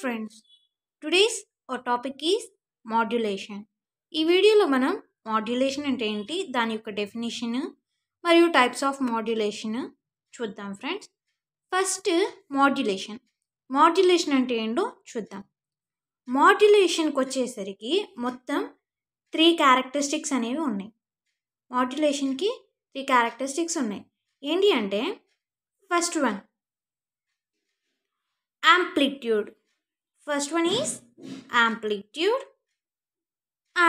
Friends today's ఓ topic is modulation ఈ వీడియోలో మనం మాడ్యులేషన్ అంటే ఏంటి దాని యొక్క డెఫినేషన్ మరియు టైప్స్ ఆఫ్ మాడ్యులేషన్ చూద్దాం ఫ్రెండ్స్ ఫస్ట్ మాడ్యులేషన్ మాడ్యులేషన్ అంటే ఏంటో చూద్దాం మాడ్యులేషన్కి వచ్చేసరికి మొత్తం త్రీ క్యారెక్టరిస్టిక్స్ అనేవి ఉన్నాయి మాడ్యులేషన్కి త్రీ క్యారెక్టరిస్టిక్స్ ఉన్నాయి ఏంటి అంటే first one amplitude first one is amplitude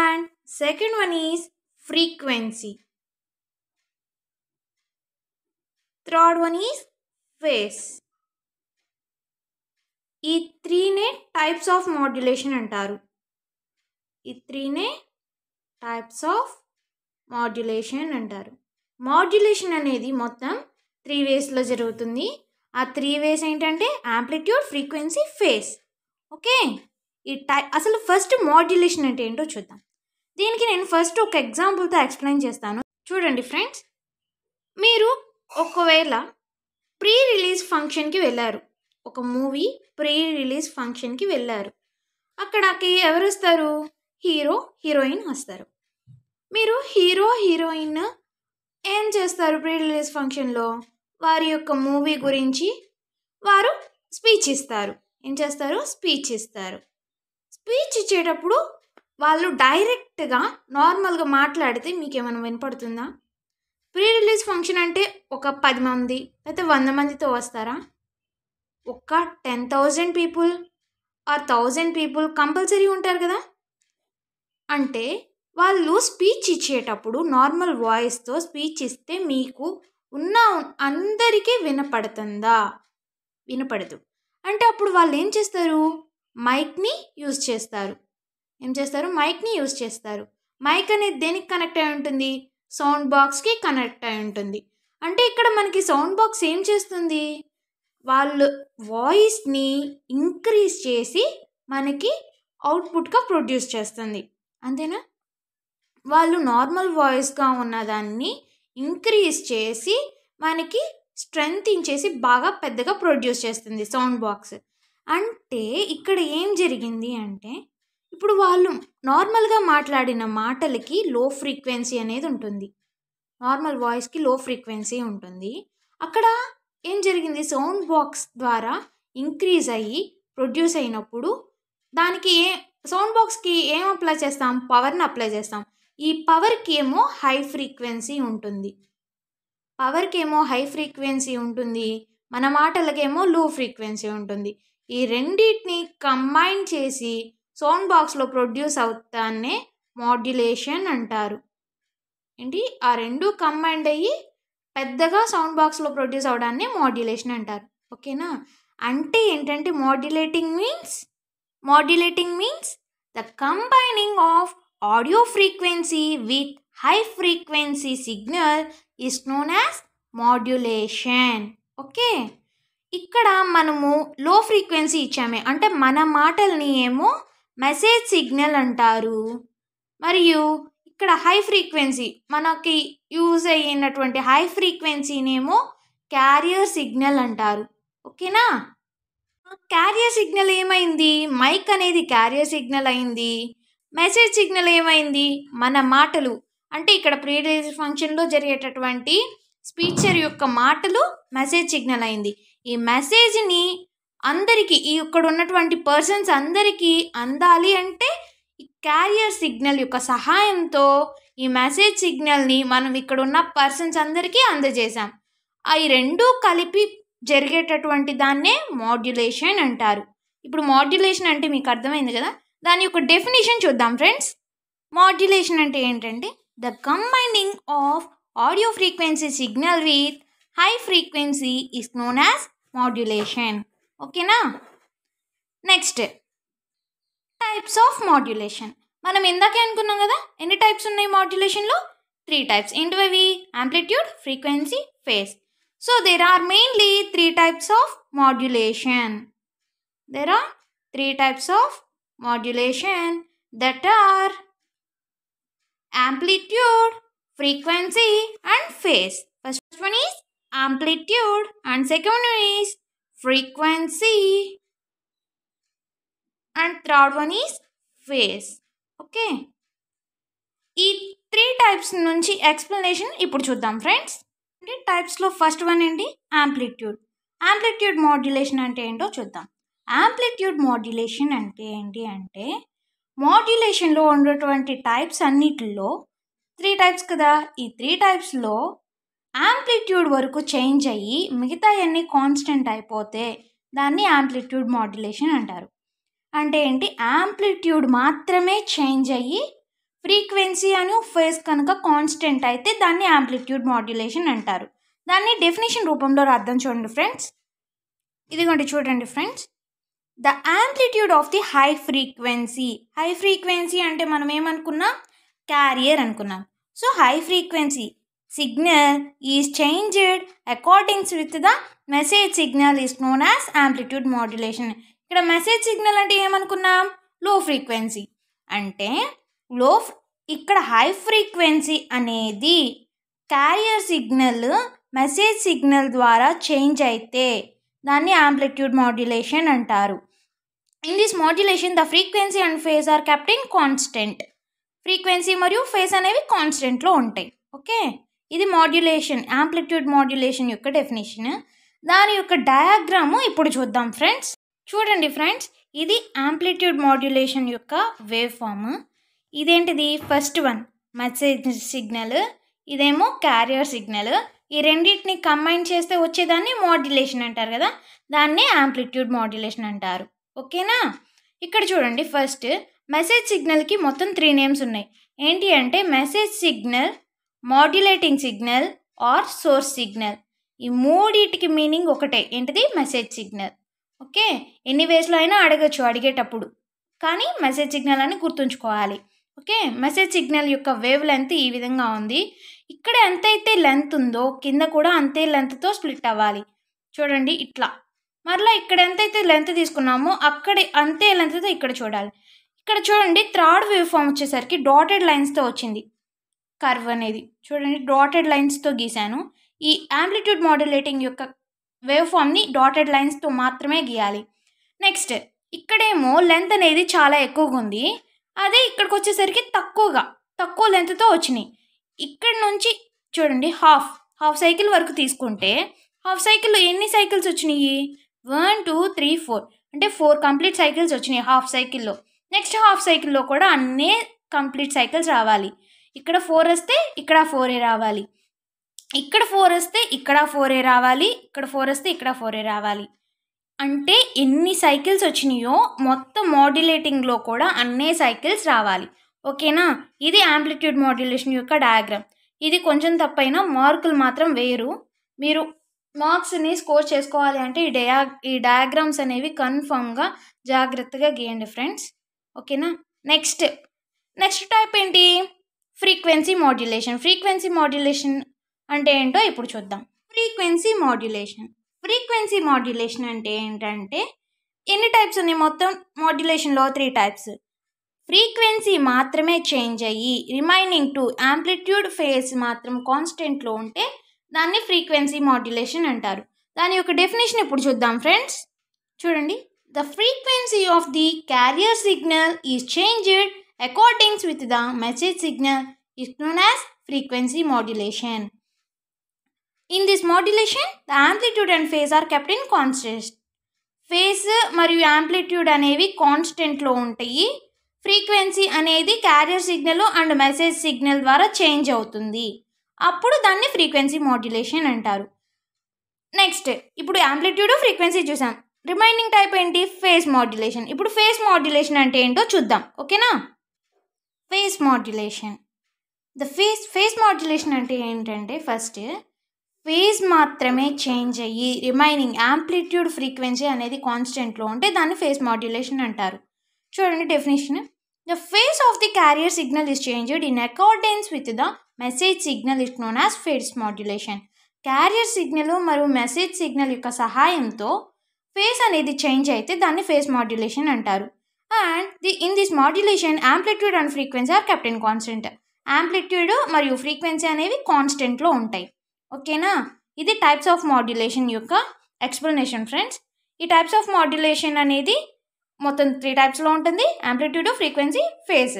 and second one is frequency third one is phase ఈ త్రీనే టైప్స్ ఆఫ్ మాడ్యులేషన్ అంటారు ఈ త్రీనే టైప్స్ ఆఫ్ మాడ్యులేషన్ అంటారు మాడ్యులేషన్ అనేది మొత్తం త్రీ వేస్లో జరుగుతుంది ఆ త్రీ వేస్ ఏంటంటే యాంప్లిట్యూడ్ ఫ్రీక్వెన్సీ ఫేస్ ఓకే ఈ టై అసలు ఫస్ట్ మాడ్యులేషన్ అంటే ఏంటో చూద్దాం దీనికి నేను ఫస్ట్ ఒక ఎగ్జాంపుల్తో ఎక్స్ప్లెయిన్ చేస్తాను చూడండి ఫ్రెండ్స్ మీరు ఒకవేళ ప్రీ రిలీజ్ ఫంక్షన్కి వెళ్ళారు ఒక మూవీ ప్రీ రిలీజ్ ఫంక్షన్కి వెళ్ళారు అక్కడకి ఎవరు వస్తారు హీరో హీరోయిన్ వస్తారు మీరు హీరో హీరోయిన్ ఏం చేస్తారు ప్రీ రిలీజ్ ఫంక్షన్లో వారి యొక్క మూవీ గురించి వారు స్పీచ్ ఇస్తారు ఏం చేస్తారు స్పీచ్ ఇస్తారు స్పీచ్ ఇచ్చేటప్పుడు వాళ్ళు డైరెక్ట్గా నార్మల్గా మాట్లాడితే మీకు ఏమైనా వినపడుతుందా ప్రీ రిలీజ్ ఫంక్షన్ అంటే ఒక పది మంది లేకపోతే వంద మందితో వస్తారా ఒక్క ten thousand people or thousand people compulsory ఉంటారు కదా అంటే వాళ్ళు స్పీచ్ ఇచ్చేటప్పుడు నార్మల్ వాయిస్తో స్పీచ్ ఇస్తే మీకు ఉన్న అందరికీ వినపడుతుందా వినపడదు అంటే అప్పుడు వాళ్ళు ఏం చేస్తారు మైక్ని యూజ్ చేస్తారు ఏం చేస్తారు మైక్ని యూజ్ చేస్తారు మైక్ అనేది దేనికి కనెక్ట్ అయి ఉంటుంది సౌండ్ బాక్స్కి కనెక్ట్ అయి ఉంటుంది అంటే ఇక్కడ మనకి సౌండ్ బాక్స్ ఏం చేస్తుంది వాళ్ళు వాయిస్ని ఇంక్రీజ్ చేసి మనకి అవుట్పుట్గా ప్రొడ్యూస్ చేస్తుంది అంతేనా వాళ్ళు నార్మల్ వాయిస్గా ఉన్నదాన్ని ఇంక్రీజ్ చేసి మనకి స్ట్రెంగ్త్ ఇచ్చేసి బాగా పెద్దగా ప్రొడ్యూస్ చేస్తుంది సౌండ్ బాక్స్ అంటే ఇక్కడ ఏం జరిగింది అంటే ఇప్పుడు వాళ్ళు నార్మల్గా మాట్లాడిన మాటలకి లో ఫ్రీక్వెన్సీ అనేది ఉంటుంది నార్మల్ వాయిస్కి లో ఫ్రీక్వెన్సీ ఉంటుంది అక్కడ ఏం జరిగింది సౌండ్ బాక్స్ ద్వారా ఇంక్రీజ్ అయ్యి ప్రొడ్యూస్ అయినప్పుడు దానికి ఏ సౌండ్ బాక్స్కి ఏం అప్లై చేస్తాం పవర్ని అప్లై చేస్తాం ఈ పవర్కి ఏమో హై ఫ్రీక్వెన్సీ ఉంటుంది పవర్కేమో హై ఫ్రీక్వెన్సీ ఉంటుంది మన మాటలకేమో లో ఫ్రీక్వెన్సీ ఉంటుంది ఈ రెండింటిని కంబైన్ చేసి సౌండ్ బాక్స్లో ప్రొడ్యూస్ అవుతానే మాడ్యులేషన్ అంటారు ఏంటి ఆ రెండు కంబైండ్ అయ్యి పెద్దగా సౌండ్ బాక్స్లో ప్రొడ్యూస్ అవడాన్ని మాడ్యులేషన్ అంటారు ఓకేనా అంటే ఏంటంటే modulating means modulating means the combining of audio frequency with high frequency signal is known as modulation okay ఇక్కడ మనము లో ఫ్రీక్వెన్సీ ఇచ్చామే అంటే మన మాటల్ని ఏమో మెసేజ్ సిగ్నల్ అంటారు మరియు ఇక్కడ హై ఫ్రీక్వెన్సీ మనకి యూజ్ అయినటువంటి హై ఫ్రీక్వెన్సీనేమో క్యారియర్ సిగ్నల్ అంటారు ఓకేనా క్యారియర్ సిగ్నల్ ఏమైంది మైక్ అనేది క్యారియర్ సిగ్నల్ అయింది మెసేజ్ సిగ్నల్ ఏమైంది మన మాటలు అంటే ఇక్కడ ప్రీ రిలీజ్ ఫంక్షన్లో జరిగేటటువంటి స్పీచర్ యొక్క మాటలు మెసేజ్ సిగ్నల్ అయింది ఈ మెసేజ్ని అందరికీ ఈ ఇక్కడ ఉన్నటువంటి పర్సన్స్ అందరికీ అందాలి అంటే ఈ క్యారియర్ సిగ్నల్ యొక్క సహాయంతో ఈ మెసేజ్ సిగ్నల్ని మనం ఇక్కడ ఉన్న పర్సన్స్ అందరికీ అందజేశాం అవి రెండూ కలిపి జరిగేటటువంటి దాన్నే మాడ్యులేషన్ అంటారు ఇప్పుడు మాడ్యులేషన్ అంటే మీకు అర్థమైంది కదా దాని యొక్క డెఫినేషన్ చూద్దాం ఫ్రెండ్స్ మాడ్యులేషన్ అంటే ఏంటంటే the combining of audio frequency signal with high frequency is known as modulation ఓకేనా నెక్స్ట్ టైప్స్ ఆఫ్ మాడ్యులేషన్ మనం ఇందాకే అనుకున్నాం కదా ఎన్ని టైప్స్ ఉన్నాయి మాడ్యులేషన్లో త్రీ టైప్స్ ఏంటివి amplitude frequency phase so there are mainly three types of modulation there are three types of modulation that are amplitude, frequency and phase. First one is amplitude and second one is frequency and third one is phase. Okay. ఈ three types నుంచి explanation ఇప్పుడు చూద్దాం friends అంటే టైప్స్లో first one ఏంటి amplitude amplitude modulation అంటే ఏంటో చూద్దాం ఆంప్లిట్యూడ్ మాడ్యులేషన్ అంటే ఏంటి అంటే మాడ్యులేషన్లో ఉన్నటువంటి టైప్స్ అన్నిటిలో త్రీ టైప్స్ కదా ఈ త్రీ టైప్స్లో యాంప్లిట్యూడ్ వరకు చేంజ్ అయ్యి మిగతా అన్ని కాన్స్టెంట్ అయిపోతే దాన్ని యాంప్లిట్యూడ్ మాడ్యులేషన్ అంటారు అంటే ఏంటి యాంప్లిట్యూడ్ మాత్రమే చేంజ్ అయ్యి ఫ్రీక్వెన్సీ అని ఫేస్ కనుక కాన్స్టెంట్ అయితే దాన్ని యాంప్లిట్యూడ్ మాడ్యులేషన్ అంటారు దాన్ని డెఫినేషన్ రూపంలో రాద్దాం చూడండి ఫ్రెండ్స్ ఇదిగోండి చూడండి friends the amplitude of the high frequency high frequency అంటే మనం ఏమనుకున్నాం క్యారియర్ అనుకున్నాం so high frequency signal is changed according with the message signal is known as amplitude modulation ఇక్కడ మెసేజ్ సిగ్నల్ అంటే ఏమనుకున్నాం లో ఫ్రీక్వెన్సీ అంటే లో ఇక్కడ high frequency అనేది క్యారియర్ సిగ్నల్ మెసేజ్ సిగ్నల్ ద్వారా చేంజ్ అయితే దాన్ని యాంప్లిట్యూడ్ మాడ్యులేషన్ అంటారు in this modulation the frequency and phase are kept constant frequency మరియు ఫేజ్ అనేవి కాన్స్టెంట్లో ఉంటాయి ఓకే ఇది మాడ్యులేషన్ యాంప్లిట్యూడ్ మాడ్యులేషన్ యొక్క డెఫినేషన్ దాని యొక్క డయాగ్రాము ఇప్పుడు చూద్దాం ఫ్రెండ్స్ చూడండి ఫ్రెండ్స్ ఇది యాంప్లిట్యూడ్ మాడ్యులేషన్ యొక్క వేవ్ ఫామ్ ఇదేంటిది ఫస్ట్ వన్ మెసేజ్ సిగ్నల్ ఇదేమో క్యారియర్ సిగ్నల్ ఈ రెండింటిని కంబైన్ చేస్తే వచ్చేదాన్ని మాడ్యులేషన్ అంటారు కదా దాన్నే యాంప్లిట్యూడ్ మాడ్యులేషన్ అంటారు ఓకేనా ఇక్కడ చూడండి ఫస్ట్ మెసేజ్ సిగ్నల్కి మొత్తం త్రీ నేమ్స్ ఉన్నాయి ఏంటి అంటే message signal modulating signal or source signal ఈ మూడింటికి మీనింగ్ ఒకటే ఏంటిది మెసేజ్ సిగ్నల్ ఓకే ఎన్ని వేస్లో అయినా అడగచ్చు అడిగేటప్పుడు కానీ మెసేజ్ సిగ్నల్ అని గుర్తుంచుకోవాలి ఓకే మెసేజ్ సిగ్నల్ యొక్క వేవ్ లెంత్ ఈ విధంగా ఉంది ఇక్కడ ఎంతైతే లెంత్ ఉందో కింద కూడా అంతే లెంత్తో స్ప్లిట్ అవ్వాలి చూడండి ఇట్లా మరలా ఇక్కడ ఎంతైతే లెంత్ తీసుకున్నామో అక్కడ అంతే లెంత్తో ఇక్కడ చూడాలి ఇక్కడ చూడండి థర్డ్ వేవ్ ఫామ్ వచ్చేసరికి డాటెడ్ లైన్స్తో వచ్చింది కర్వ్ అనేది చూడండి డాటెడ్ లైన్స్తో గీశాను ఈ యాంప్లిట్యూడ్ మాడ్యులేటింగ్ యొక్క వేవ్ ఫామ్ని డాటెడ్ లైన్స్తో మాత్రమే గీయాలి నెక్స్ట్ ఇక్కడేమో లెంత్ అనేది చాలా ఎక్కువగా ఉంది అదే ఇక్కడికి వచ్చేసరికి తక్కువగా తక్కువ లెంత్తో వచ్చినాయి ఇక్కడ నుంచి చూడండి హాఫ్ హాఫ్ సైకిల్ వరకు తీసుకుంటే హాఫ్ సైకిల్ ఎన్ని సైకిల్స్ వచ్చినాయి వన్ టూ త్రీ ఫోర్ అంటే ఫోర్ కంప్లీట్ సైకిల్స్ వచ్చినాయి హాఫ్ సైకిల్లో నెక్స్ట్ హాఫ్ సైకిల్లో కూడా అన్నీ కంప్లీట్ సైకిల్స్ రావాలి ఇక్కడ ఫోర్ వస్తే ఇక్కడ ఫోరే రావాలి ఇక్కడ ఫోర్ వస్తే ఇక్కడ ఫోరే రావాలి ఇక్కడ ఫోర్ వస్తే ఇక్కడ ఫోరే రావాలి అంటే ఎన్ని సైకిల్స్ వచ్చినాయో మొత్తం మాడ్యులేటింగ్లో కూడా అన్నే సైకిల్స్ రావాలి ఓకేనా ఇది యాంప్లిట్యూడ్ మాడ్యులేషన్ యొక్క డయాగ్రామ్ ఇది కొంచెం తప్పైనా మార్కులు మాత్రం వేరు మీరు మార్క్స్ని స్కోర్ చేసుకోవాలి అంటే ఈ డయా ఈ డయాగ్రామ్స్ అనేవి కన్ఫామ్గా జాగ్రత్తగా గీయండి ఫ్రెండ్స్ ఓకేనా నెక్స్ట్ నెక్స్ట్ టైప్ ఏంటి ఫ్రీక్వెన్సీ మాడ్యులేషన్ ఫ్రీక్వెన్సీ మాడ్యులేషన్ అంటే ఏంటో ఇప్పుడు చూద్దాం ఫ్రీక్వెన్సీ మాడ్యులేషన్ ఫ్రీక్వెన్సీ మాడ్యులేషన్ అంటే ఏంటంటే ఎన్ని టైప్స్ ఉన్నాయి మొత్తం మాడ్యులేషన్లో త్రీ టైప్స్ ఫ్రీక్వెన్సీ మాత్రమే చేంజ్ అయ్యి రిమైనింగ్ టు యాంప్లిట్యూడ్ ఫేస్ మాత్రం కాన్స్టెంట్లో ఉంటే దాన్ని ఫ్రీక్వెన్సీ మాడ్యులేషన్ అంటారు దాని యొక్క డెఫినేషన్ ఇప్పుడు చూద్దాం ఫ్రెండ్స్ చూడండి the frequency of the carrier signal is changed according with the message signal is known as frequency modulation in this modulation the amplitude and phase are kept in in constant. Phase మరియు amplitude అనేవి కాన్స్టెంట్లో ఉంటాయి frequency అనేది carrier signal and message signal ద్వారా change అవుతుంది అప్పుడు దాన్ని frequency modulation అంటారు నెక్స్ట్ ఇప్పుడు యాంప్లిట్యూడ్ ఫ్రీక్వెన్సీ చూసాం రిమైనింగ్ టైప్ ఏంటి ఫేస్ మాడ్యులేషన్ ఇప్పుడు ఫేస్ మాడ్యులేషన్ అంటే ఏంటో చూద్దాం ఓకేనా phase modulation the phase phase modulation అంటే ఏంటంటే ఫస్ట్ ఫేజ్ మాత్రమే చేంజ్ అయ్యి రిమైనింగ్ యాంప్లిట్యూడ్ ఫ్రీక్వెన్సీ అనేది కాన్స్టెంట్లో ఉంటే దాన్ని ఫేస్ మాడ్యులేషన్ అంటారు చూడండి definition the phase of the carrier signal is changed in accordance with the message signal is known as phase modulation carrier signal మరియు మెసేజ్ సిగ్నల్ యొక్క సహాయంతో ఫేస్ అనేది చేంజ్ అయితే దాన్ని ఫేస్ మాడ్యులేషన్ అంటారు and the in this modulation amplitude and frequency are captain constant amplitude మరియు frequency అనేవి కాన్స్టెంట్లో ఉంటాయి ఓకేనా ఇది టైప్స్ ఆఫ్ మాడ్యులేషన్ యొక్క ఎక్స్ప్లెనేషన్ ఫ్రెండ్స్ ఈ టైప్స్ ఆఫ్ మాడ్యులేషన్ అనేది మొత్తం త్రీ టైప్స్లో ఉంటుంది యాంప్లిట్యూడ్ ఫ్రీక్వెన్సీ ఫేజ్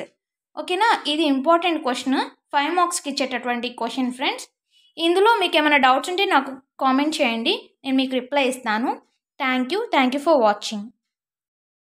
ఓకేనా ఇది ఇంపార్టెంట్ క్వశ్చన్ ఫైవ్ మార్క్స్కి ఇచ్చేటటువంటి క్వశ్చన్ ఫ్రెండ్స్ ఇందులో మీకు ఏమైనా డౌట్స్ ఉంటే నాకు కామెంట్ చేయండి నేను మీకు రిప్లై ఇస్తాను thank you thank you for watching